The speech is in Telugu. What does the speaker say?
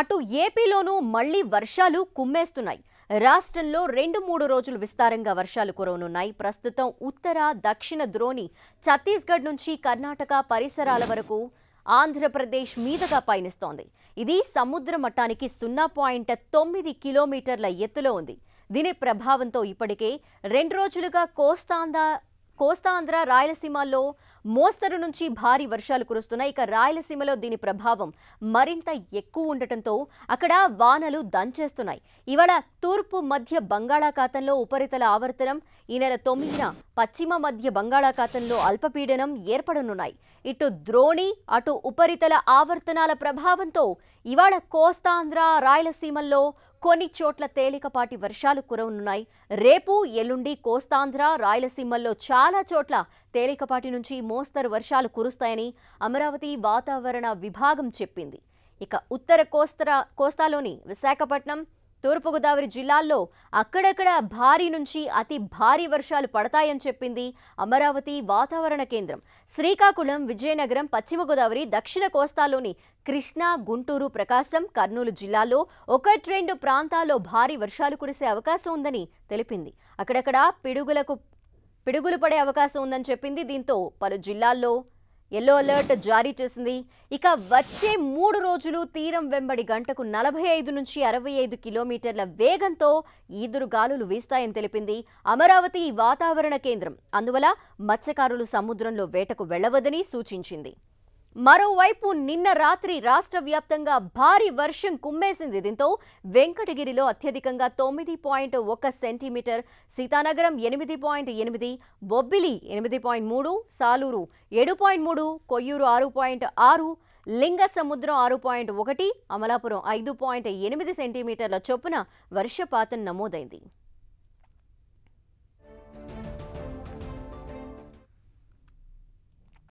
అటు ఏపీలోనూ మళ్లీ వర్షాలు కుమ్మేస్తున్నాయి రాష్ట్రంలో రెండు మూడు రోజులు విస్తారంగా వర్షాలు కురవనున్నాయి ప్రస్తుతం ఉత్తర దక్షిణ ద్రోణి ఛత్తీస్గఢ్ నుంచి కర్ణాటక పరిసరాల వరకు ఆంధ్రప్రదేశ్ మీదుగా పయనిస్తోంది ఇది సముద్ర మట్టానికి సున్నా పాయింట్ తొమ్మిది కిలోమీటర్ల ఎత్తులో ఉంది దీని ప్రభావంతో ఇప్పటికే రెండు రోజులుగా కోస్తాంధ్ర కోస్తాంధ్ర రాయలసీమల్లో మోస్తరు నుంచి భారీ వర్షాలు కురుస్తున్నాయి ఇక రాయలసీమలో దీని ప్రభావం మరింత ఎక్కువ ఉండటంతో అక్కడ వానలు దంచేస్తున్నాయి ఇవాళ తూర్పు మధ్య బంగాళాఖాతంలో ఉపరితల ఆవర్తనం ఈ నెల తొమ్మిదిన పశ్చిమ మధ్య బంగాళాఖాతంలో అల్పపీడనం ఏర్పడనున్నాయి ఇటు ద్రోణి అటు ఉపరితల ఆవర్తనాల ప్రభావంతో ఇవాళ కోస్తాంధ్ర రాయలసీమల్లో కొన్ని చోట్ల తేలికపాటి వర్షాలు కురవనున్నాయి రేపు ఎల్లుండి కోస్తాంధ్ర రాయలసీమల్లో చాలా చోట్ల తేలికపాటి నుంచి మోస్తరు వర్షాలు కురుస్తాయని అమరావతి వాతావరణ విభాగం చెప్పింది ఇక ఉత్తర కోస్తా కోస్తాలోని విశాఖపట్నం తూర్పుగోదావరి జిల్లాల్లో అక్కడక్కడ భారీ నుంచి అతి భారీ వర్షాలు పడతాయని చెప్పింది అమరావతి వాతావరణ కేంద్రం శ్రీకాకుళం విజయనగరం పశ్చిమ గోదావరి దక్షిణ కోస్తాలోని కృష్ణా గుంటూరు ప్రకాశం కర్నూలు జిల్లాల్లో ఒకటి రెండు ప్రాంతాల్లో భారీ వర్షాలు కురిసే అవకాశం ఉందని తెలిపింది అక్కడక్కడ పిడుగులకు పిడుగులు పడే అవకాశం ఉందని చెప్పింది దీంతో పలు జిల్లాల్లో ఎల్లో అలర్ట్ జారీ చేసింది ఇక వచ్చే మూడు రోజులు తీరం వెంబడి గంటకు నలభై ఐదు నుంచి అరవై ఐదు కిలోమీటర్ల వేగంతో ఈదురు గాలులు వీస్తాయని తెలిపింది అమరావతి వాతావరణ కేంద్రం అందువల్ల మత్స్యకారులు సముద్రంలో వేటకు వెళ్లవదని సూచించింది మరోవైపు నిన్న రాత్రి రాష్ట్ర వ్యాప్తంగా భారీ వర్షం కుమ్మేసింది దీంతో వెంకటగిరిలో అత్యధికంగా తొమ్మిది పాయింట్ ఒక సెంటీమీటర్ సీతానగరం ఎనిమిది పాయింట్ ఎనిమిది బొబ్బిలి ఎనిమిది పాయింట్ మూడు సాలూరు ఏడు పాయింట్ మూడు కొయ్యూరు ఆరు పాయింట్ ఆరు లింగ సముద్రం ఆరు పాయింట్ ఒకటి అమలాపురం ఐదు పాయింట్ ఎనిమిది సెంటీమీటర్ల చొప్పున వర్షపాతం నమోదైంది